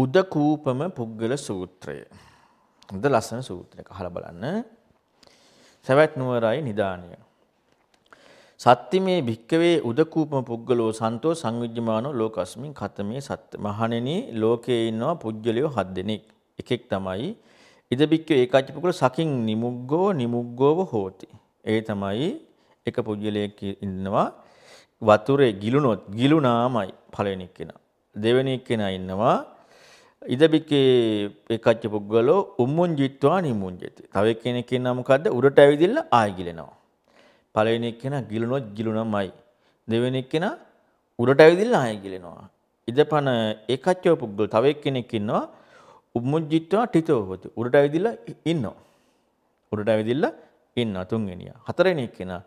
උදකූපම පුද්ගල සූත්‍රය. හොඳ ලස්සන සූත්‍රයක් අහලා බලන්න. සවැත් නුවරයි නිදාණය. සත්තිමේ භික්කවේ උදකූපම පුද්ගලෝ සන්තෝ සංවිජ්ජමානෝ ලෝකස්මින් කතමේ සත්ත මහණෙනි ලෝකේ ඉන්නවා පුජ්‍යලියෝ හත් දෙනෙක්. එකෙක් තමයි ඉද භික්කවේ ඒකාච්ච පුද්ගල සකින් නිමුග්ගෝ නිමුග්ගෝව හෝති. ඒ තමයි එක පුජ්‍යලයක් ඉන්නවා වතුරේ ගිලුනොත් ගිලුනාමයි පළවෙනි කෙනා. දෙවෙනි කෙනා ඉන්නවා ඉදබිකේ එකච්ච පුද්ගලෝ උම්මුංජිත්වා නිමුංජති. තව කෙනෙක් කියනවා මොකද්ද? උඩට ඇවිදින්න ආය ගිලෙනවා. පළවෙනි එක්කෙනා ගිලුණොත් ගිලුණමයි. දෙවෙනි එක්කෙනා උඩට ඇවිදින්න ආය ගිලෙනවා. ඉදපන එකච්ච පුද්ගල තව කෙනෙක් ඉන්නවා උම්මුංජිත්වා ටිතෝවති. උඩට ඇවිදින්න ඉන්නවා. උඩට ඇවිදින්න ඉන්නවා තුන්වෙනියා. හතරවෙනි එක්කෙනා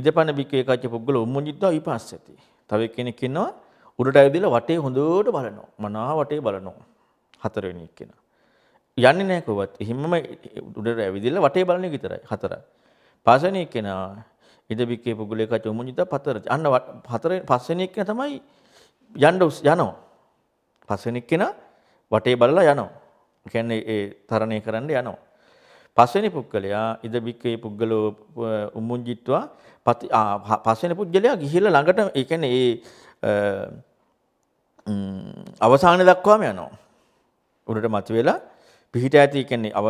ඉදපන බිකේ එකච්ච පුද්ගල උම්මුංජිත්වා විපස්සති. තව කෙනෙක් ඉන්නවා උඩට ඇවිදින්න වටේ හොඳට බලනවා. මනාව වටේ බලනවා. හතරවෙනි එක්කෙනා. යන්නේ නැහැ කොහොමවත්. එහෙමම උඩට ඇවිදලා වටේ බලන එක විතරයි හතරයි. පස්වෙනි එක්කෙනා ඉදබික්කේ පුගුලේ කච උමුජිත පතර. අන්න හතර පස්වෙනි එක්කෙනා තමයි යන්න යනවා. පස්වෙනි එක්කෙනා වටේ බලලා යනවා. කියන්නේ ඒ තරණය කරන්න යනවා. පස්වෙනි පුද්ගලයා ඉදබික්කේ පුද්ගලෝ උමුජිත්වා පති පස්වෙනි පුද්ගලයා ගිහිල්ලා ළඟට ඒ කියන්නේ ඒ අවසානය දක්වාම යනවා. උඩට මතුවෙලා පිහිට ඇති කියන්නේ අව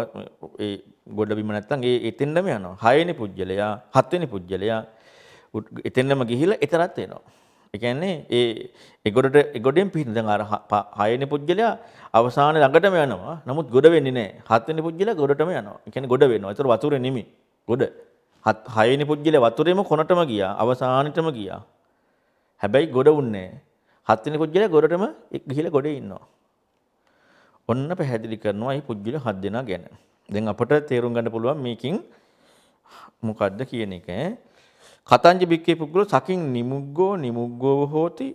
ඒ ගොඩ බිම නැත්තම් ඒ එතෙන්නම යනවා. හයවෙනි පුජ්‍යලයා, හත්වෙනි පුජ්‍යලයා එතෙන්නම ගිහිලා එතරත් එනවා. ඒ කියන්නේ ඒ එගොඩට එගොඩෙන් පිහිට දැන් අර හයවෙනි පුජ්‍යලයා අවසාන ළඟටම යනවා. නමුත් ගොඩ වෙන්නේ නැහැ. හත්වෙනි පුජ්‍යලයා ගොඩටම යනවා. ඒ කියන්නේ ගොඩ වෙනවා. ඒතර වතුරේ නෙමෙයි. ගොඩ. හත් හයවෙනි පුජ්‍යලයා වතුරේම කොනටම ගියා. අවසානෙටම ගියා. හැබැයි ගොඩ උන්නේ නැහැ. හත්වෙනි පුජ්‍යලයා ගොඩටම ගිහිලා ගොඩේ ඉන්නවා. ඔන්න පැහැදිලි කරනවා මේ පුජ්‍යල හත් දෙනා ගැන. දැන් අපට තේරුම් ගන්න පුළුවන් මේකෙන් මොකද්ද කියන එක. කතංජ බික්කේ පුග්ගලෝ සකින් නිමුග්ගෝ නිමුග්ගෝ හෝති.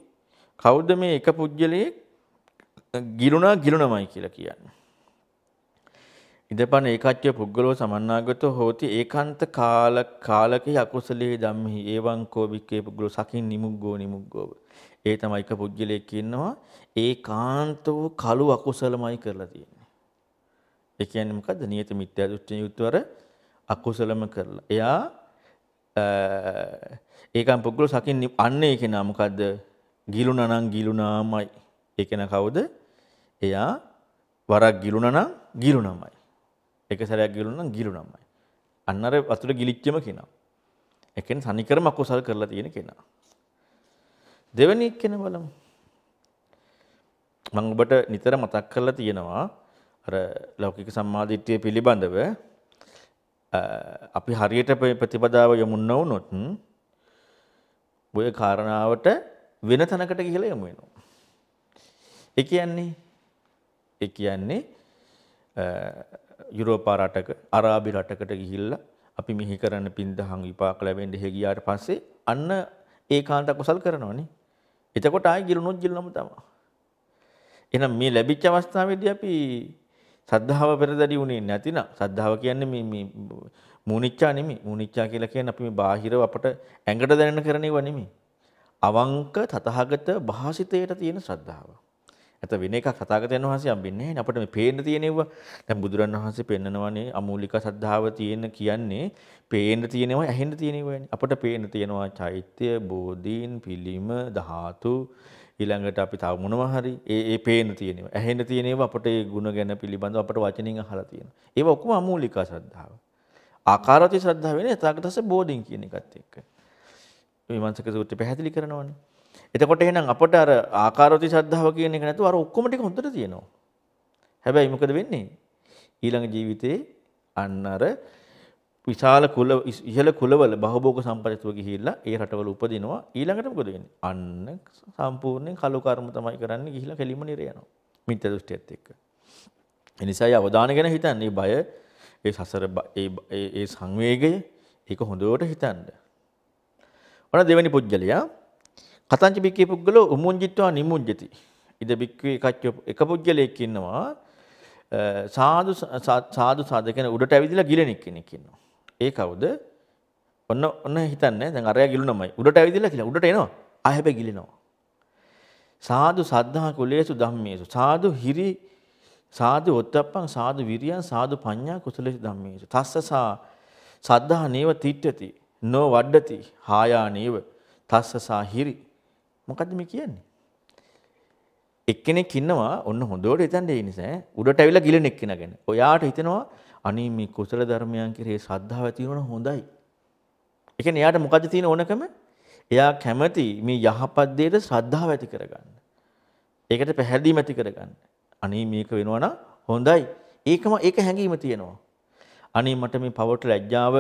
කවුද මේ එක පුජ්‍යලයේ ගිලුණා ගිලුණමයි කියලා කියන්නේ. ඉදපන ඒකච්චය පුද්ගලෝ සමන්නාගතෝ හෝති ඒකාන්ත කාල කාලකේ අකුසලයේ ධම්මෙහි ඒවං කෝබික්කේ පුද්ගලෝ සකින් නිමුග්ගෝ නිමුග්ගෝ ඒ තමයි එක පුජ්‍යලයක් ඉන්නවා ඒකාන්ත වූ කළු අකුසලමයි කරලා තියෙන්නේ. ඒ කියන්නේ මොකද්ද? නියත මිත්‍යා දෘෂ්ටි යුක්තවර අකුසලම කරලා. එයා ඒකම් පුද්ගල සකින් අන්නේ කෙනා මොකද්ද? ගිලුණා නම් ගිලුණාමයි. ඒ කෙනා කවුද? එයා වරක් ගිලුණා නම් ගිලුණාමයි. එක සැරයක් ගිලුණා නම් ගිලුණාමයි. අන්නර වතුර ගිලිච්චම කෙනා. ඒ කියන්නේ සනිකරම අකුසල් කරලා තියෙන කෙනා. දෙවැනි එක්කෙන බලමු. මම ඔබට නිතර මතක් කරලා තියෙනවා අර ලෞකික සම්මාදිට්ඨිය පිළිබඳව අපි හරියට ප්‍රතිපදාව යොමු නොවුනොත් ඔය කාරණාවට වෙන තැනකට ගිහිලා යමු වෙනවා. ඒ කියන්නේ ඒ කියන්නේ යුරෝපා රටක අරාබි රටකට ගිහිල්ලා අපි මිහි කරන පින්දහම් විපාක ලැබෙන්න හේ ගියාට පස්සේ අන්න ඒකාන්ත කුසල් කරනවනේ. එතකොට ආයි ගිරුණොත් ගිල්ලම තමයි. එහෙනම් මේ ලැබිච්ච අවස්ථාවේදී අපි සද්ධාව පෙරදරි වුණේ නැතිනම් සද්ධාව කියන්නේ මේ මේ මූනිච්චා නෙමෙයි. මූනිච්චා කියලා කියන්නේ අපි මේ බාහිරව අපට ඇඟට දැනෙන කරන ඒවා නෙමෙයි. අවංක තතහගත භාසිතයට තියෙන ශ්‍රද්ධාව. ඇත වෙන එකක් තථාගතයන් වහන්සේ අම්බෙන්නේ නැහැ අපිට මේ පේන්න තියෙනවා දැන් බුදුරන් වහන්සේ පෙන්නනවානේ අමූලික සද්ධාව තියෙන කියන්නේ පේන්න තියෙනවා ඇහෙන්න තියෙනවානේ අපිට පේන්න තියෙනවා චෛත්‍ය බෝධීන් පිළිම ධාතු ඊළඟට අපි තව මොනවා හරි ඒ ඒ පේන්න තියෙනවා ඇහෙන්න තියෙනවා අපිට ඒ ಗುಣ ගැන පිළිබඳව අපිට වචනින් අහලා තියෙනවා ඒව ඔක්කොම අමූලික සද්ධාව ආකාරති සද්ධාව වෙන තථාගතස්ස බෝධීන් කියන එකත් එක්ක විමර්ශක සූත්‍රය පැහැදිලි කරනවානේ එතකොට එහෙනම් අපට අර ආකාරෝති ශ්‍රද්ධාව කියන එක නැතුව අර ඔක්කොම ටික හොඳට තියෙනවා. හැබැයි මොකද වෙන්නේ? ඊළඟ ජීවිතේ අන්න අර විශාල කුල ඉහළ කුලවල බහුභෝග සම්පත්තිව ගිහිල්ලා ඒ රටවල උපදිනවා. ඊළඟට මොකද වෙන්නේ? අන්න සම්පූර්ණයෙන් කලු කර්ම තමයි කරන්නේ ගිහිල්ලා කෙලිම නිර යනවා. මිත්‍යා දෘෂ්ටියත් එක්ක. ඒ නිසායි අවධානය ගැන හිතන්නේ බය, ඒ සසර ඒ ඒ සංවේගය ඒක හොඳට හිතන්න. ඔන්න දෙවෙනි පුජ්‍යලයා කතංච බික්කේ පුද්ගලෝ උමුංජිත්වා නිමුංජති. ඉද බික්කේ කච්ච එක පුද්ගලයෙක් ඉන්නවා සාදු සාදු සාද කියන උඩට ඇවිදලා ගිලෙන කෙනෙක් ඉන්නවා. ඒ කවුද? ඔන්න ඔන්න හිතන්නේ දැන් අරයා ගිලුනමයි. උඩට ඇවිදලා කියලා උඩට එනවා. ආ හැබැයි ගිලිනවා. සාදු සද්ධා කුලේසු ධම්මේසු සාදු හිරි සාදු ඔත්තප්පං සාදු විරියන් සාදු පඤ්ඤා කුසලේසු ධම්මේසු තස්සසා සද්ධා නේව තිට්ඨති නෝ වඩ්ඩති හායා නේව තස්සසා හිරි මොකද්ද මේ කියන්නේ? එක්කෙනෙක් ඉන්නවා ඔන්න හොඳට හිතන්න ඒ නිසා උඩට ඇවිල්ලා ගිලෙන එක්කෙනා ගැන. ඔයාට හිතෙනවා අනේ මේ කුසල ධර්මයන් කෙරෙහි ශ්‍රද්ධාව තියෙනවනම් හොඳයි. ඒ කියන්නේ එයාට මොකද්ද තියෙන ඕනකම? එයා කැමති මේ යහපත් දෙයට ශ්‍රද්ධාව ඇති කරගන්න. ඒකට පැහැදීම ඇති කරගන්න. අනේ මේක වෙනවනම් හොඳයි. ඒකම ඒක හැඟීම තියෙනවා. අනේ මට මේ පවට ලැජ්ජාව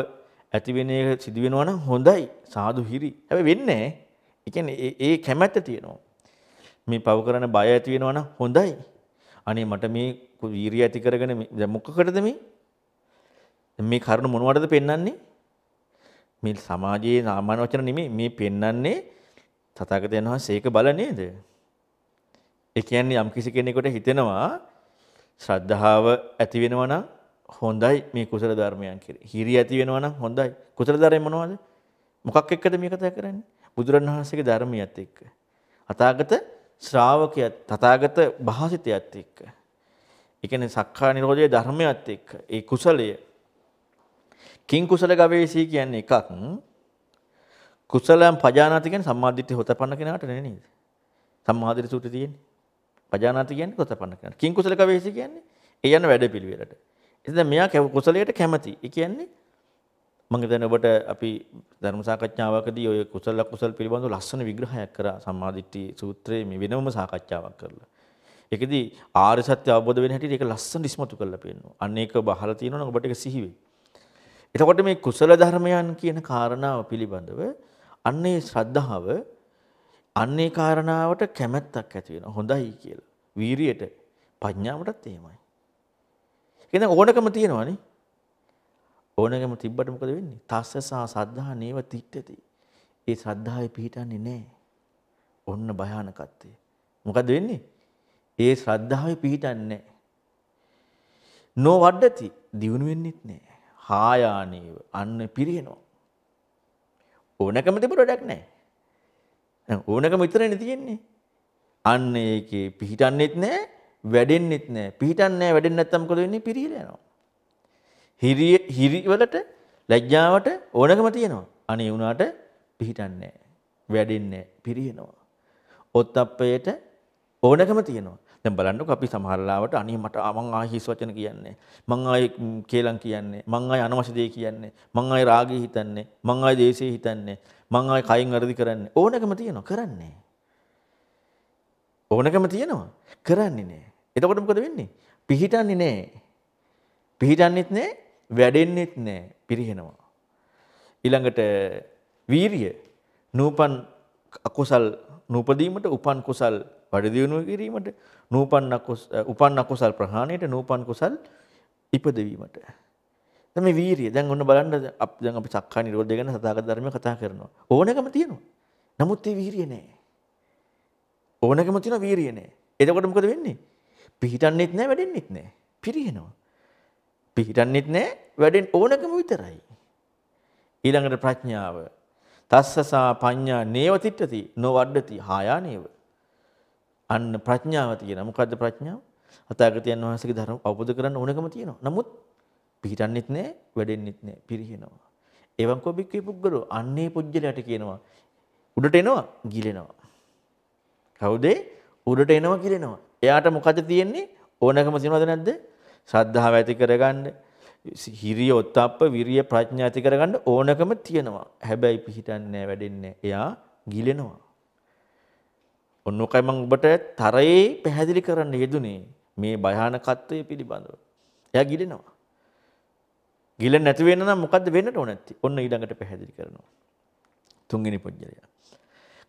ඇති වෙන එක සිදු වෙනවනම් හොඳයි. සාදු හිරි. හැබැයි වෙන්නේ නැහැ. එකන්නේ ඒ කැමැත්ත තියෙනවා. මේ පව කරන බය ඇති වෙනවන හොඳයි. අනේ මට මේ වීරිය ඇති කරගෙන දැන් මොකකටද මේ? මේ කරුණ මොනවටද පෙන්වන්නේ? මේ සමාජයේ සාමාන්‍ය වචන නෙමෙයි මේ පෙන්වන්නේ තථාගතයන් වහන්සේ ඒක බල නේද? ඒ කියන්නේ යම් කිසි කෙනෙකුට හිතෙනවා ශ්‍රද්ධාව ඇති වෙනවා නම් හොඳයි මේ කුසල ධර්මයන් කෙරේ. හිරිය ඇති වෙනවා නම් හොඳයි. කුසල ධර්මය මොනවද? මොකක් එක්කද මේ කතා කරන්නේ? බුදුරණවහන්සේගේ ධර්මියත් එක්ක. අතාගත ශ්‍රාවකයත් තථාගත භාසිතයත් එක්ක. ඒ කියන්නේ සක්කා නිරෝධයේ ධර්මයත් එක්ක ඒ කුසලය කිං කුසල ගවේෂී කියන්නේ එකක් කුසලම් පජානාති කියන්නේ සම්මාදිට්ඨිය හොතපන්න කෙනාට නේ නේද? සම්මාදිට්ඨි සූත්‍රය තියෙන්නේ. පජානාති කියන්නේ හොතපන්න කෙනාට. කිං කුසල ගවේෂී කියන්නේ ඒ යන වැඩපිළිවෙලට. එතන මෙයා කුසලයට කැමති. ඒ කියන්නේ මම හිතන්නේ ඔබට අපි ධර්ම සාකච්ඡාවකදී ඔය කුසල කුසල් පිළිබඳව ලස්සන විග්‍රහයක් කරා සම්මාදිට්ඨි සූත්‍රයේ මේ වෙනම සාකච්ඡාවක් කරලා. ඒකෙදි ආර්ය සත්‍ය අවබෝධ වෙන හැටියට ඒක ලස්සන ඉස්මතු කරලා පෙන්නනවා. අන්න ඒක බහලා තියෙනවා නම් ඔබට ඒක සිහි වෙයි. එතකොට මේ කුසල ධර්මයන් කියන කාරණාව පිළිබඳව අන්නේ ශ්‍රද්ධාව අන්නේ කාරණාවට කැමැත්තක් ඇති වෙනවා. හොඳයි කියලා. වීරියට, ප්‍රඥාවටත් එහෙමයි. ඒක දැන් ඕනකම තියෙනවනේ. ඕනගම තිබ්බට මොකද වෙන්නේ? තස්සසා සද්ධා නේව තිට්ඨති. ඒ ශ්‍රද්ධාවේ පිහිටන්නේ නැහැ. ඔන්න භයානකත්වය. මොකද වෙන්නේ? ඒ ශ්‍රද්ධාවේ පිහිටන්නේ නෝ වඩති දියුණු වෙන්නෙත් නැහැ. හායානේව අන්න පිරිනවා. ඕනකම තිබුණ වැඩක් නැහැ. ඕනකම විතරනේ තියෙන්නේ. අන්න ඒකේ පිහිටන්නෙත් නැහැ, වැඩෙන්නෙත් නැහැ. පිහිටන්නේ නැහැ, වැඩෙන්නේ නැත්නම් මොකද වෙන්නේ? පිරිහිලා යනවා. හිරිවලට ලැජ්ජාවට ඕනකම තියෙනවා. අනේ වුණාට පිහිටන්නේ වැඩෙන්නේ පිරියනවා. ඔත්තප්පයට ඕනකම තියෙනවා. දැන් බලන්නකො අපි සමහරලාවට අනේ මට මං ආයි හිස් වචන කියන්නේ. මං ආයි කේලම් කියන්නේ. මං ආයි අනවශ්‍ය දේ කියන්නේ. මං ආයි රාගය හිතන්නේ. මං ආයි දේශය හිතන්නේ. මං ආයි කයින් වැඩි කරන්නේ. ඕනකම තියෙනවා කරන්නේ. ඕනකම තියෙනවා කරන්නේ නැහැ. එතකොට මොකද වෙන්නේ? පිහිටන්නේ නැහැ. පිහිටන්නේත් නැහැ වැඩෙන්නෙත් නෑ පිරිහෙනවා. ඊළඟට වීරිය නූපන් අකුසල් නූපදීමට උපන් කුසල් වැඩදියුණුව කිරීමට නූපන් උපන් අකුසල් ප්‍රහාණයට නූපන් කුසල් ඉපදවීමට. මේ වීරිය දැන් ඔන්න බලන්න දැන් අපි සක්කා නිරෝධය ගැන සදාගත ධර්මය කතා කරනවා. ඕනකම තියෙනවා. නමුත් ඒ වීරිය නෑ. ඕනකම තියෙන වීරිය නෑ. එතකොට මොකද වෙන්නේ? පිහිටන්නෙත් නෑ වැඩෙන්නෙත් නෑ. පිරිහෙනවා. පිහිටන්නෙත් නෑ වැඩෙන් ඕනකම විතරයි. ඊළඟට ප්‍රඥාව. තස්සසා පඤ්ඤා නේවතිට්ඨති නොවඩ්ඩති හායානේව. අන්න ප්‍රඥාව තියෙන. මොකද්ද ප්‍රඥාව? අතගතයන් වහන්සේගේ ධර්ම අවබෝධ කරන්න ඕනකම තියෙනවා. නමුත් පිහිටන්නෙත් නෑ, වැඩෙන්නෙත් නෑ, පිරිහිනවා. එවන් කොබික්කේ පුද්ගලෝ අන්නේ පුජ්‍යලයට කියනවා. උඩට එනවා, ගිලෙනවා. කවුද? උඩට එනවා, ගිලෙනවා. එයාට මොකද තියෙන්නේ? ඕනකම තියනවද නැද්ද? ශ්‍රද්ධාව ඇති කරගන්න හිරිය ඔත්තප්ප විරිය ප්‍රඥා ඇති කරගන්න ඕනකම තියෙනවා. හැබැයි පිහිටන්නේ වැඩෙන්නේ එයා ගිලෙනවා. ඔන්නෝකයි මම ඔබට තරයේ පැහැදිලි කරන්න යෙදුනේ මේ භයානකත්වය පිළිබඳව. එයා ගිලෙනවා. ගිලෙන්නේ නැති වෙන්න නම් මොකද්ද වෙන්නට ඕන නැත්තේ? ඔන්න ඊළඟට පැහැදිලි කරනවා. තුන්වෙනි පොජ්ජලයා.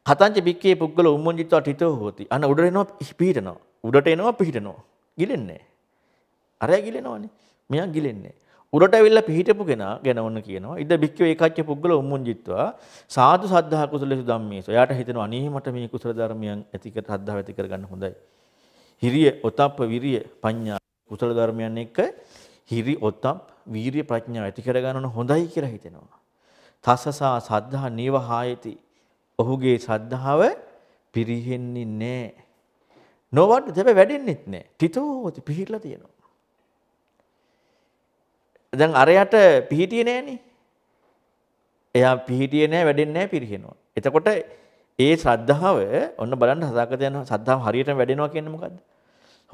කතංච බික්කේ පුද්ගල උම්මොන්ජිත්වා ඨිතෝ හෝති. අන උඩට එනවා පිහිටනවා. උඩට එනවා පිහිටනවා. ගිලෙන්නේ නැහැ. අරය ගිලෙනවනේ. මෙයා ගිලෙන්නේ. උඩට ඇවිල්ලා පිහිටපු කෙනා ගැන ඔන්න කියනවා. ඉද බික්කෝ ඒකච්ච පුද්ගල උම්මුංජිත්වා සාදු සද්ධා කුසලසු ධම්මේසෝ. එයාට හිතෙනවා අනේ මට මේ කුසල ධර්මයන් ඇතිකර සද්ධාව ඇති කරගන්න හොඳයි. හිරිය, ඔතප්ප, විරිය, පඤ්ඤා කුසල ධර්මයන් එක්ක හිරි, ඔතප්, වීරිය, ප්‍රඥාව ඇති කරගන්න හොඳයි කියලා හිතෙනවා. තස්සසා සද්ධා නීවහායති. ඔහුගේ සද්ධාව පිරිහෙන්නේ නැහැ. නොවඩ තැබ වැඩෙන්නෙත් නැහැ. තිතෝ පිහිරලා තියෙනවා. දැන් අරයට පිහිටියේ නෑනේ. එයා පිහිටියේ නෑ වැඩෙන්නේ නෑ පිරිහෙනවා. එතකොට ඒ ශ්‍රද්ධාව ඔන්න බලන්න සදාකතයන් සද්ධාව හරියටම වැඩෙනවා කියන්නේ මොකද්ද?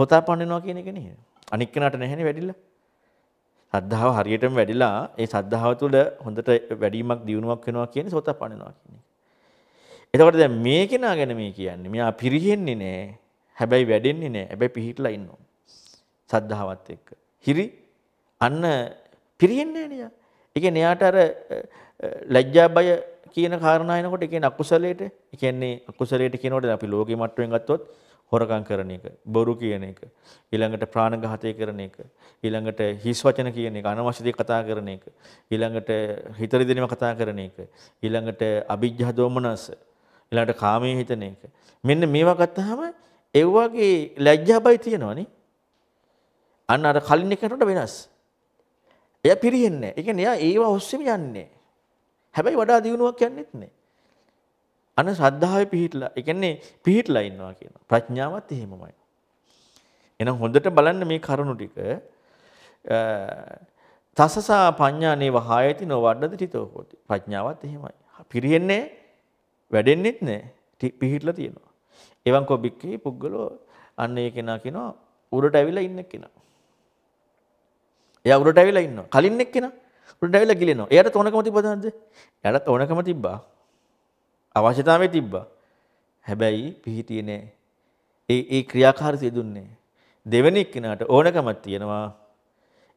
හොතාපන්නිනවා කියන එක නේද? අනික් කෙනාට නැහැනේ වැඩිලා. සද්ධාව හරියටම වැඩිලා ඒ සද්ධාව තුළ හොඳට වැඩිමක් දියුණුවක් වෙනවා කියන්නේ සෝතාපන්නවා කියන එක. එතකොට දැන් මේ කෙනා ගැන මේ කියන්නේ මෙයා පිරිහෙන්නේ නැහැ. හැබැයි වැඩෙන්නේ නැහැ. හැබැයි පිහිටලා ඉන්නවා. සද්ධාවත් එක්ක. හිරි අන්න පිරෙන්නේ නැහැ නේද? ඒ කියන්නේ එයාට අර ලැජ්ජා බය කියන කාරණා එනකොට ඒ කියන්නේ අකුසලයට, ඒ කියන්නේ අකුසලයට කියනකොට අපි ලෝකෙ මට්ටමින් ගත්තොත් හොරකම් කරන එක, බොරු කියන එක, ඊළඟට ප්‍රාණඝාතය කරන එක, ඊළඟට හිස් වචන කියන එක, අනවශ්‍ය දේ කතා කරන එක, ඊළඟට හිතරිදෙනව කතා කරන එක, ඊළඟට අවිජ්ජා දෝමනස, ඊළඟට කාමයේ හිතන එක. මෙන්න මේවා ගත්තාම ඒ වගේ ලැජ්ජා බය තියෙනවනේ. අන්න අර කලින් එකකට වෙනස්. එයා පිරෙන්නේ නැහැ. ඒ කියන්නේ එයා ඒව ඔස්සේම යන්නේ. හැබැයි වඩා දියුණුවක් යන්නෙත් නැහැ. අන ශ්‍රද්ධාවේ පිහිටලා, ඒ කියන්නේ පිහිටලා ඉන්නවා කියනවා. ප්‍රඥාවත් එහෙමමයි. එහෙනම් හොඳට බලන්න මේ කරුණු ටික තසසා පඤ්ඤානේ වහායති නොවඩද තිතෝ හොති. ප්‍රඥාවත් එහෙමයි. පිරෙන්නේ වැඩෙන්නෙත් නැහැ. පිහිටලා තියෙනවා. එවං කොබික්කේ පුද්ගලෝ අන්න ඒ කෙනා කියනවා උඩට ඇවිල්ලා ඉන්න කෙනා. එයා උඩට ඇවිල්ලා ඉන්නවා. කලින් එක්කෙනා උඩට ඇවිල්ලා ගිලිනවා. එයාට තොණකම තිබ්බද නැද්ද? එයාට තොණකම තිබ්බා. අවශ්‍යතාවය තිබ්බා. හැබැයි පිහිටියේ නෑ. ඒ ඒ ක්‍රියාකාරීත්වය දුන්නේ. දෙවෙනි එක්කෙනාට ඕනකමක් තියෙනවා.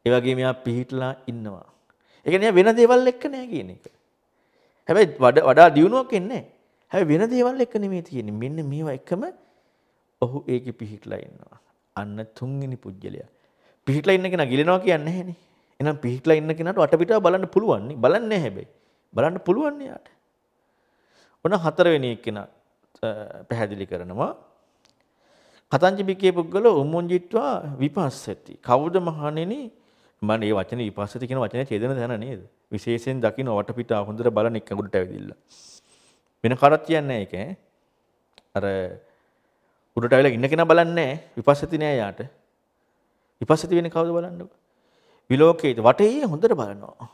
ඒ වගේම එයා පිහිටලා ඉන්නවා. ඒ කියන්නේ වෙන දේවල් එක්ක නෑ කියන එක. හැබැයි වඩා දියුණුවක් එන්නේ නෑ. හැබැයි වෙන දේවල් එක්ක නෙමෙයි තියෙන්නේ. මෙන්න මේවා එකම ඔහු ඒකේ පිහිටලා ඉන්නවා. අන්න තුන්වෙනි පුජ්‍යලයා. පිහිටලා ඉන්න කෙනා ගිලෙනවා කියන්නේ නැහැනේ. එහෙනම් පිහිටලා ඉන්න කෙනාට වටපිටාව බලන්න පුළුවන් නේ. බලන්නේ නැහැ හැබැයි. බලන්න පුළුවන් නේ යාට. ඔන්න හතරවෙනි එක්කෙනා පැහැදිලි කරනවා. කතංච බිකේ පුද්ගල උමුංජිත්වා විපස්සති. කවුද මහණෙනි? මම මේ වචනේ විපස්සති කියන වචනේ ඡේදන තැන නේද? විශේෂයෙන් දකින්න වටපිටාව හොඳට බලන එක උඩට ඇවිදilla. වෙන කරත් කියන්නේ ඒක ඈ. අර උඩට ඇවිල්ලා ඉන්න කෙනා බලන්නේ නැහැ. විපස්සති නෑ යාට. විපස්සති වෙන්නේ කවුද බලන්නකො. විලෝකයේ වටේ හොඳට බලනවා.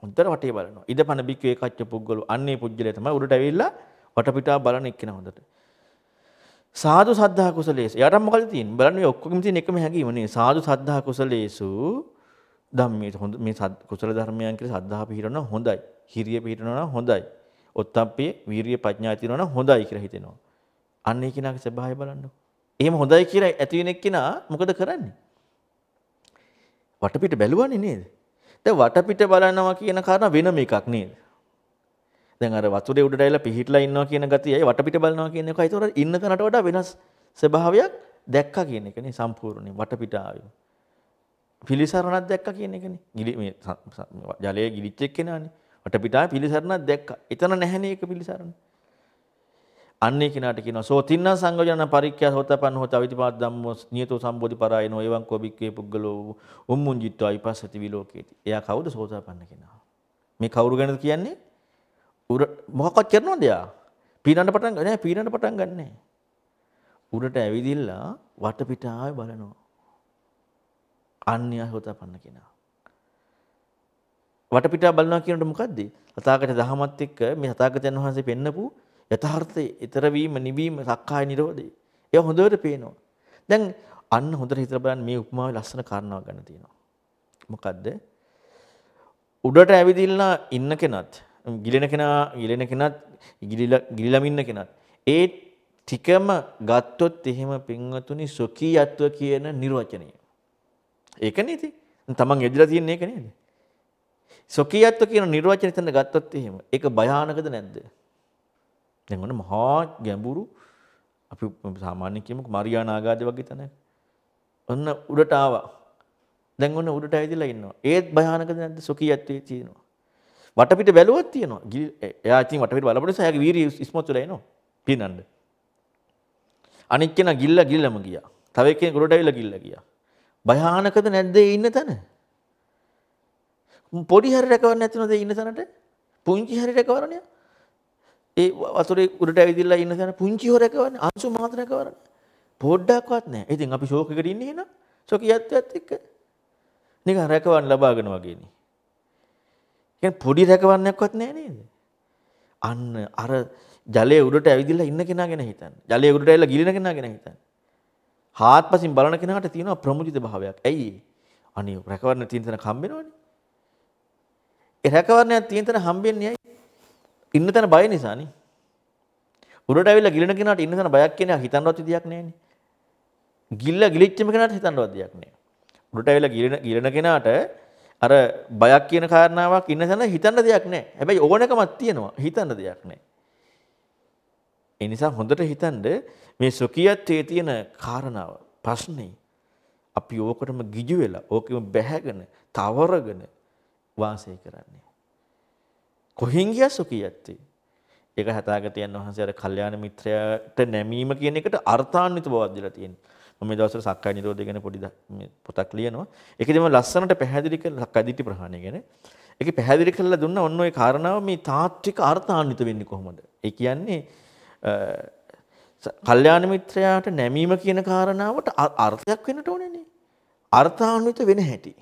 හොඳට වටේ බලනවා. ඉදපන බික්කේ කච්ච පුද්ගල අන්නේ පුජ්‍යලය තමයි උඩට ඇවිල්ලා වටපිටා බලන එක්කන හොඳට. සාදු සද්ධා කුසලේස. යාට මොකද තියෙන්නේ? බලන්න මේ ඔක්කොගෙම තියෙන එකම හැඟීම නේ. සාදු සද්ධා කුසලේසු ධම්මේ හොඳ මේ කුසල ධර්මයන් කියලා සද්ධා පිහිටනවා හොඳයි. හිරිය පිහිටනවා හොඳයි. ඔත්තප්පේ වීරිය ප්‍රඥා තියෙනවා හොඳයි කියලා හිතෙනවා. අන්නේ කිනාගේ ස්වභාවය බලන්නකො. එහෙම හොඳයි කියලා ඇති වෙන එක්කිනා මොකද කරන්නේ? වටපිට බැලුවනේ නේද? දැන් වටපිට බලනවා කියන කාරණා වෙනම එකක් නේද? දැන් අර වතුරේ උඩට ඇවිල්ලා පිහිట్లా ඉන්නවා කියන ගතියයි වටපිට බලනවා කියන එකයි ඒතොර ඉන්න තැනට වඩා වෙනස් ස්වභාවයක් දැක්කා කියන එක නේ සම්පූර්ණයෙන් වටපිට ආවේ. පිලිසරණක් දැක්කා කියන එකනේ. ගිලි මේ ජලයේ ගිලිච්ච එක්කෙනානේ. වටපිටාවේ පිලිසරණක් දැක්කා. එතන නැහැනේ ඒක පිලිසරණ. අන්නේ කෙනාට කියනවා සෝ තින්න සංගයන පරික්ඛ්‍යා හොතපන් හොත අවිතිපාද ධම්මෝ නියතෝ සම්බෝධි පරායනෝ එවං කොබික්කේ පුද්ගලෝ උම්මුං ජිත්වා විපස්සති විලෝකේති. එයා කවුද සෝතාපන්න කෙනා? මේ කවුරු ගැනද කියන්නේ? උර මොකක්වත් කරනවද යා? පීනන්න පටන් ගන්නෑ පීනන්න පටන් ගන්නෑ. උරට ඇවිදිලා වටපිට ආවේ බලනවා. අන්‍ය හොතපන්න කෙනා. වටපිට බලනවා කියනකොට මොකද්ද? තථාගත දහමත් එක්ක මේ තථාගතයන් වහන්සේ පෙන්නපු යථාර්ථයේ ඊතර වීම නිවීම සක්කාය නිරෝධය. ඒක හොඳට පේනවා. දැන් අන්න හොඳට හිතලා බලන්න මේ උපමාවේ ලස්සන කාරණාවක් ගන්න තියෙනවා. මොකද්ද? උඩට ඇවිදිලා ඉන්න කෙනත්, ගිලෙන කෙනා, ගිලෙන කෙනත්, ගිලිලා ගිලිලම ඉන්න කෙනත් ඒ ටිකම ගත්තොත් එහෙම පින්වතුනි සොකීයත්ව කියන නිර්වචනය. ඒකනේ ඉතින්. තමන් එදිලා තියෙන එක නේද? සොකීයත්ව කියන නිර්වචනය තන ගත්තොත් එහෙම ඒක භයානකද නැද්ද? දැන් ඔන්න මහා ගැඹුරු අපි සාමාන්‍ය කියමුකෝ මරියානා ආගාධය වගේ තැන. ඔන්න උඩට ආවා. දැන් ඔන්න උඩට ඇවිදලා ඉන්නවා. ඒත් භයානකද නැද්ද? සුඛියත්වයේ තියෙනවා. වටපිට බැලුවොත් තියෙනවා. එයා ඉතින් වටපිට බලපු නිසා එයාගේ වීරිය ඉස්මතු වෙලා එනවා. පිනන්න. අනිත් කෙනා ගිල්ල ගිල්ලම ගියා. තව එක්කෙනෙක් උඩට ඇවිල්ලා ගිල්ල ගියා. භයානකද නැද්ද ඒ ඉන්න තැන? පොඩි හැරි රැකවන්න නැතුනද ඉන්න තැනට? පුංචි හැරි රැකවරණයක්? ඒ වතුරේ උඩට ඇවිදලා ඉන්න තැන පුංචි හොරෙක් වань අංශු මාත්‍රයක් වань පොඩ්ඩක්වත් නැහැ. ඉතින් අපි ෂෝක් එකට ඉන්නේ නේද? ෂෝකියත්වත් එක්ක. නිකන් රැකවන්න ලබාගෙන වගේනේ. කියන්නේ පොඩි රැකවන්නක්වත් නැහැ නේද? අන්න අර ජලයේ උඩට ඇවිදලා ඉන්න කෙනා ගැන හිතන්න. ජලයේ උඩට ඇවිල්ලා ගිලින කෙනා ගැන හිතන්න. හාත්පසින් බලන කෙනාට තියෙනවා ප්‍රමුජිත භාවයක්. ඇයි ඒ? අනේ රැකවන්න තියෙන තැන හම්බෙනවනේ. ඒ රැකවන්නයක් තියෙන තැන හම්බෙන්නේ ඇයි? ඉන්න තැන බය නිසානේ. උඩට ඇවිල්ලා ගිලින කෙනාට ඉන්න තැන බයක් කියන හිතන්නවත් විදියක් නැහැ නේ. ගිල්ල ගිලිච්චම කෙනාට හිතන්නවත් දෙයක් නැහැ. උඩට ඇවිල්ලා ගිලින ගිලින කෙනාට අර බයක් කියන කාරණාවක් ඉන්න තැන හිතන්න දෙයක් නැහැ. හැබැයි ඕනකමක් තියෙනවා. හිතන්න දෙයක් නැහැ. ඒ නිසා හොඳට හිතනද මේ සුඛියත්තේ තියෙන කාරණාව ප්‍රශ්නේ අපි ඕකටම ගිජු වෙලා ඕකෙම බැහැගෙන තවරගෙන වාසය කරන්නේ. කොහෙන් ගියා සුඛියත්තේ? ඒක හතාගතයන් වහන්සේ අර කල්යාණ මිත්‍රයාට නැමීම කියන එකට අර්ථාන්විත බවක් දීලා තියෙනවා. මම මේ දවස්වල සක්කාය නිරෝධය ගැන පොඩි පොතක් ලියනවා. ඒකෙදිම ලස්සනට පැහැදිලි කරලා සක්කාදිටි ප්‍රහාණය ගැන. ඒක පැහැදිලි කරලා දුන්න ඔන්න ඔය කාරණාව මේ තාත්වික අර්ථාන්විත වෙන්නේ කොහොමද? ඒ කියන්නේ කල්යාණ මිත්‍රයාට නැමීම කියන කාරණාවට අර්ථයක් වෙන්නට ඕනේනේ. අර්ථාන්විත වෙන හැටි.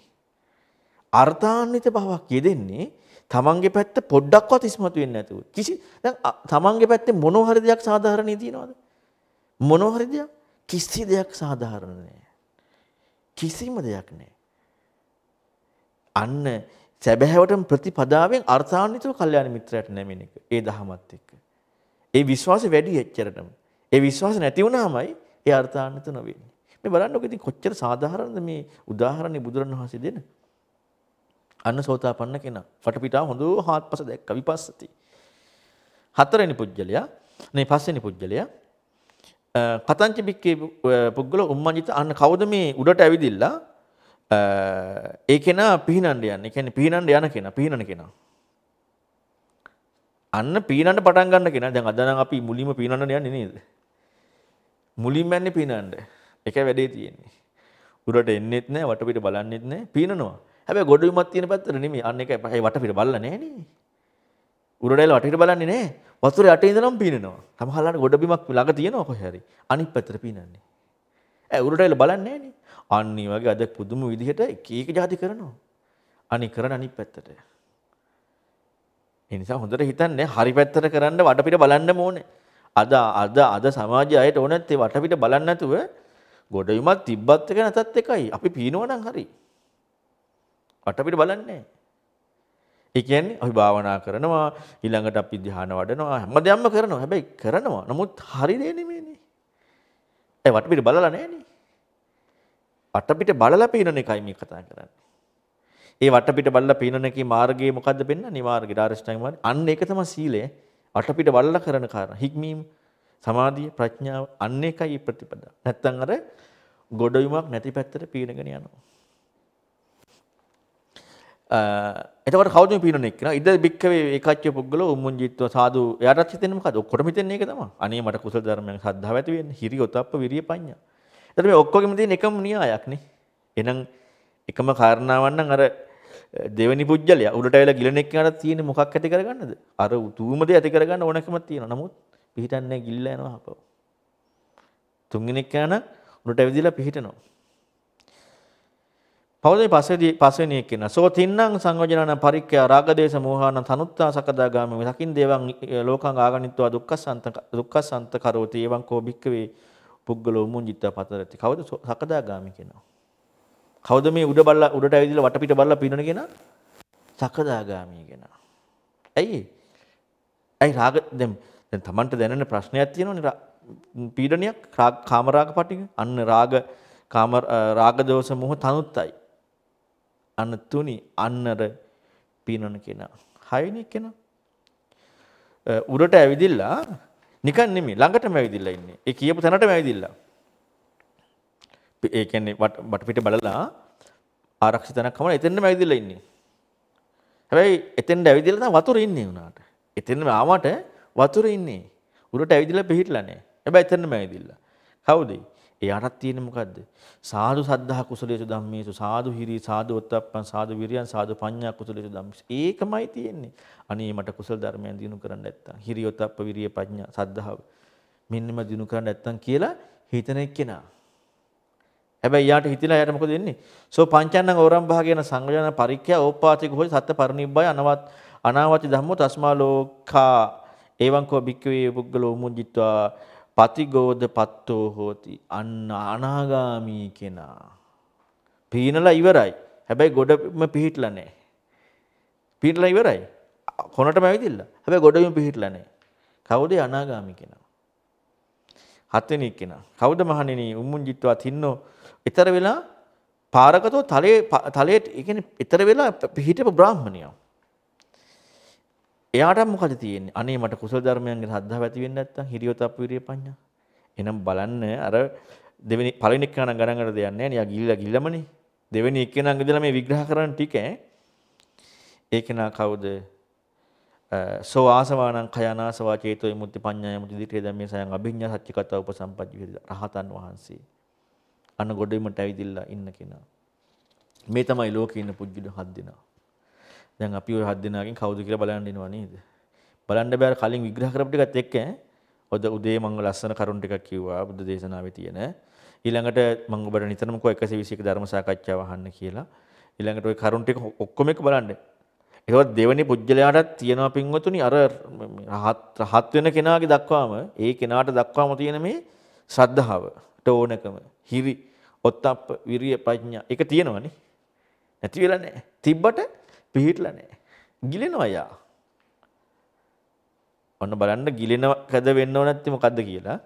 අර්ථාන්විත බවක් යෙදෙන්නේ තමන්ගේ පැත්ත පොඩ්ඩක්වත් ඉස්මතු වෙන්නේ නැතුව. කිසි දැන් තමන්ගේ පැත්තේ මොන හරි දෙයක් සාධාරණේ තියනවද? මොන හරි දෙයක් කිසි දෙයක් සාධාරණ නෑ. කිසිම දෙයක් නෑ. අන්න සැබෑවටම ප්‍රතිපදාවෙන් අර්ථාන්විතව කල්යාණ මිත්‍රයට නැමෙන එක. ඒ දහමත් එක්ක. ඒ විශ්වාසය වැඩි එච්චරටම. ඒ විශ්වාස නැති වුණාමයි ඒ අර්ථාන්විත නොවෙන්නේ. මේ බලන්න ඔක ඉතින් කොච්චර සාධාරණද මේ උදාහරණේ බුදුරණවහන්සේ දෙන්නේ. අන්න සෝතාපන්න කෙනා. වටපිටාව හොඳ හාත්පස දැක්ක විපස්සති. හතරවෙනි පුජ්‍යලයා මේ පස්වෙනි පුජ්‍යලයා පතංච බික්කේ පුද්ගල උම්මන්ජිත අන්න කවුද මේ උඩට ඇවිදිලා ඒ කෙනා පිහිනන්න යන්නේ. ඒ කියන්නේ පිහිනන්න යන කෙනා, පිහිනන කෙනා. අන්න පීනන්න පටන් ගන්න කෙනා. දැන් අද නම් අපි මුලින්ම පීනන්න යන්නේ නේද? මුලින්ම යන්නේ පීනන්න. ඒක වැඩේ තියෙන්නේ. උඩට එන්නෙත් නැහැ, වටපිට බලන්නෙත් නැහැ, පීනනවා. හැබැයි ගොඩ විමත් තියෙන පැත්තට නෙමෙයි. අන්න ඒකයි පහේ වටපිට බලලා නැහනේ. උරඩේල වටපිට බලන්නේ නැහැ. වතුර යටේ ඉඳලම පීනනවා. සමහරවල්ලාට ගොඩ බිමක් ළඟ තියෙනවා කොහේ හරි. අනිත් පැත්තට පීනන්නේ. ඈ උරඩේල බලන්නේ නැහනේ. අන්න ඒ වගේ අද පුදුම විදිහට එක එක જાති කරනවා. අනිත් කරන අනිත් පැත්තට. ඒ නිසා හොඳට හිතන්නේ හරි පැත්තට කරන්න වටපිට බලන්න ඕනේ. අද අද අද සමාජය අයට ඕනත් ඒ වටපිට බලන්න නැතුව ගොඩවිමත් තිබ්බත් එක නැතත් එකයි. අපි පීනවනම් හරි. වටපිට බලන්නේ නැහැ. ඒ කියන්නේ අපි භාවනා කරනවා ඊළඟට අපි ධ්‍යාන වඩනවා හැමදේම කරනවා හැබැයි කරනවා නමුත් හරි දේ නෙමෙයිනේ ඒ වටපිට බලලා නැහනේ වටපිට බලලා පේනන එකයි මේ කතා කරන්නේ ඒ වටපිට බලලා පේනන එකේ මාර්ගය මොකද්ද පෙන්වන්නේ මාර්ගය ඩාරස්ටයින් වගේ අන්න ඒක තමයි සීලය වටපිට බලලා කරන කාරණා හික්මීම සමාධිය ප්‍රඥාව අන්න එකයි ප්‍රතිපදා නැත්තම් අර ගොඩවීමක් නැති පැත්තට පීනගෙන යනවා එතකොට කවුද මේ පීනන එක්කන? ඉද බික්කවේ ඒකච්ච පුද්ගලෝ උම්මුංජිත්ව සාදු. එයාටත් හිතෙන්නේ මොකද? ඔක්කොටම හිතෙන්නේ ඒක තමයි. අනේ මට කුසල ධර්මයන් සද්ධාව ඇති වෙන්නේ. හිරි ඔතප්ප විරිය පඤ්ඤා. එතකොට මේ ඔක්කොගෙම තියෙන එකම න්‍යායක් නේ. එහෙනම් එකම කාරණාවක් නම් අර දෙවෙනි පුජ්‍යලයා උඩට වෙලා ගිලන එක්කනට තියෙන මොකක් ඇති කරගන්නද? අර උතුම දේ ඇති කරගන්න ඕනකමක් තියෙනවා. නමුත් පිහිටන්නේ ගිල්ලා යනවා අපව. තුන්වෙනි එක්කන උඩට ඇවිදලා පිහිටනවා. පවදේ පස්සේ පස්වෙනි එක කියන සෝතින්නම් සංයෝජනන පරික්ඛය රාගදේශ මෝහාන තනුත්තා සකදාගාමී සකින් දේවං ලෝකං ආගනිත්වා දුක්ඛසන්ත දුක්ඛසන්ත කරෝති එවං කෝ භික්කවේ පුද්ගලෝ මුංජිත්ත පතරති කවුද සකදාගාමී කියනවා කවුද මේ උඩ බල්ලා උඩට ඇවිදලා වටපිට බල්ලා පිනන කෙනා සකදාගාමී කෙනා ඇයි ඇයි රාග දැන් දැන් Tamanට දැනෙන ප්‍රශ්නයක් තියෙනවනේ පීඩනයක් කාමරාග පටික අන්න රාග කාම රාග දෝෂ මොහ තනුත්තයි අන තුනි අන්නර පිනන කෙනා. හයවෙනි කෙනා. උඩට ඇවිදිලා නිකන් නෙමෙයි ළඟටම ඇවිදිලා ඉන්නේ. ඒ කියපු තැනටම ඇවිදිලා. ඒ කියන්නේ වටපිට බලලා ආරක්ෂිත තැනක් කමන එතෙන්ම ඇවිදිලා ඉන්නේ. හැබැයි එතෙන්ට ඇවිදිලා තමයි වතුර ඉන්නේ උනාට. එතෙන්ම ආවට වතුර ඉන්නේ. උඩට ඇවිදිලා පිහිටලා නැහැ. හැබැයි එතෙන්ම ඇවිදිලා. කවුද? එයාටත් තියෙන මොකද්ද? සාදු සද්ධා කුසලේසු ධම්මේසු සාදු හිරි සාදු ඔත්තප්පන් සාදු විරියන් සාදු පඤ්ඤා කුසලේසු ධම්මේසු. ඒකමයි තියෙන්නේ. අනේ මට කුසල ධර්මයන් දිනු කරන්න නැත්තම් හිරි ඔත්තප්ප විරිය පඤ්ඤා සද්ධාව මෙන්නම දිනු කරන්න නැත්තම් කියලා හිතන එක්කෙනා. හැබැයි යාට හිතිලා යාට මොකද වෙන්නේ? සෝ පංචන්නං ඕරම් භාගේන සංයෝජන පරික්ඛ්‍යා ඕපාතික හොයි සත්‍ය පරිනිබ්බය අනවත් අනාවති ධම්මෝ තස්මා ලෝකා එවං කෝ භික්ඛවේ පුද්ගලෝ මුජ්ජිත්වා පතිගෝධ පත්තෝ හෝති අන්න අනාගාමී කෙනා. පීනලා ඉවරයි. හැබැයි ගොඩම පිහිටලා නැහැ. පිහිටලා ඉවරයි. කොනටම ඇවිදිලා. හැබැයි ගොඩම පිහිටලා නැහැ. කවුද අනාගාමී කෙනා? හත්වෙනි කෙනා. කවුද මහණෙනි උම්මුංජිත්වා තින්නෝ ඊතර වෙලා පාරකතෝ තලයේ තලයේ ඒ කියන්නේ ඊතර වෙලා පිහිටපු බ්‍රාහමණියෝ. එයාට මොකද තියෙන්නේ? අනේ මට කුසල ධර්මයන්ගේ ශ්‍රද්ධාව ඇති වෙන්නේ නැත්නම් හිරියොතප් විරිය පඤ්ඤා. එහෙනම් බලන්න අර දෙවෙනි පළවෙනි එක්කන ගණන් කරලා දෙයක් නැහැ නේ. යා ගිල්ලා ගිල්ලමනේ. දෙවෙනි එක්කන ඉඳලා මේ විග්‍රහ කරන ටික ඒකේනා කවුද? සෝ ආසවානං කයනාසවා චේතෝ විමුක්ති පඤ්ඤාය මුති දිඨේ ධම්මේ සයන් අභිඤ්ඤා සච්ච කතා උපසම්පජ්ජ විද රහතන් වහන්සේ අන්න ගොඩෙමිට ඇවිදිලා ඉන්න කෙනා මේ තමයි ලෝකේ ඉන්න පුජ්ජුද හත් දෙනා දැන් අපි ඔය හත් දෙනාගෙන් කවුද කියලා බලන්න එනවා නේද? බලන්න බෑ කලින් විග්‍රහ කරපු ටිකත් එක්ක ඔද උදේ මම ලස්සන කරුණු ටිකක් කිව්වා බුද්ධ දේශනාවේ තියෙන. ඊළඟට මම ඔබට නිතරම කිව්වා 121 ධර්ම සාකච්ඡාව අහන්න කියලා. ඊළඟට ওই කරුණු ටික ඔක්කොම එක බලන්න. ඒවත් දෙවෙනි පුජ්‍යලයාටත් තියෙනවා පින්වතුනි අර රහත් රහත් වෙන කෙනාගේ දක්වාම ඒ කෙනාට දක්වාම තියෙන මේ ශ්‍රද්ධාවට ඕනකම හිවි ඔත්තප්ප විරිය ප්‍රඥා ඒක තියෙනවනේ. නැති වෙලා නැහැ. තිබ්බට පිහිටලා නැහැ. ගිලෙනවා යා. ඔන්න බලන්න ගිලෙනකද වෙන්න ඕන නැත්තේ මොකද්ද කියලා.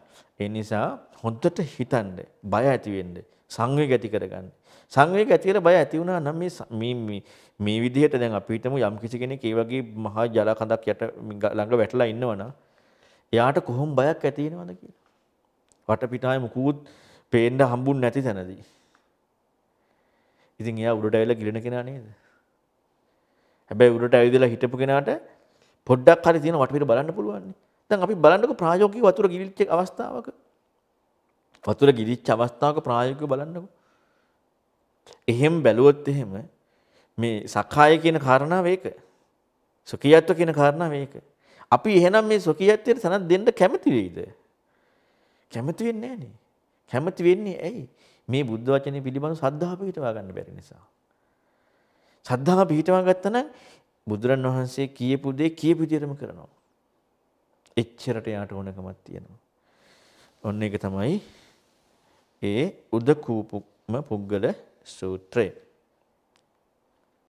ඒ නිසා හොඳට හිතන්න, බය ඇති වෙන්න, සංවේග ඇති කරගන්න. සංවේග ඇති කරලා බය ඇති වුණා නම් මේ මේ මේ විදිහට දැන් අපි හිතමු යම් කිසි කෙනෙක් ඒ වගේ මහා ජල කඳක් යට ළඟ වැටලා ඉන්නවනම් එයාට කොහොම බයක් ඇති වෙනවද කියලා. වටපිටාවේ මුකුත් පේන්න හම්බුන්නේ නැති තැනදී. ඉතින් එයා උඩට ඇවිල්ලා ගිලන කෙනා නේද? හැබැයි උඩට ඇවිදලා හිටපු කෙනාට පොඩ්ඩක් හරි තියෙන වටපිට බලන්න පුළුවන්. දැන් අපි බලන්නකො ප්‍රායෝගිකව වතුර ගිලිච්ච අවස්ථාවක. වතුර ගිලිච්ච අවස්ථාවක ප්‍රායෝගිකව බලන්නකො. එහෙම බැලුවොත් එහෙම මේ සකාය කියන කාරණාව ඒක. සොකියත්ව කියන කාරණාව ඒක. අපි එහෙනම් මේ සොකියත්වයට තනක් දෙන්න කැමති වෙයිද? කැමති වෙන්නේ නැහනේ. කැමති වෙන්නේ ඇයි? මේ බුද්ධ වචනේ පිළිබඳ සද්ධාව පිටවා ගන්න බැරි නිසා. සද්ධාව පිහිටවා ගත්තනම් බුදුරණවහන්සේ කියපු දේ කියපු විදිහටම කරනවා. එච්චරට යාට ඕනකමක් තියෙනවා. ඔන්න ඒක තමයි ඒ උදකූපුම පුද්ගල සූත්‍රය.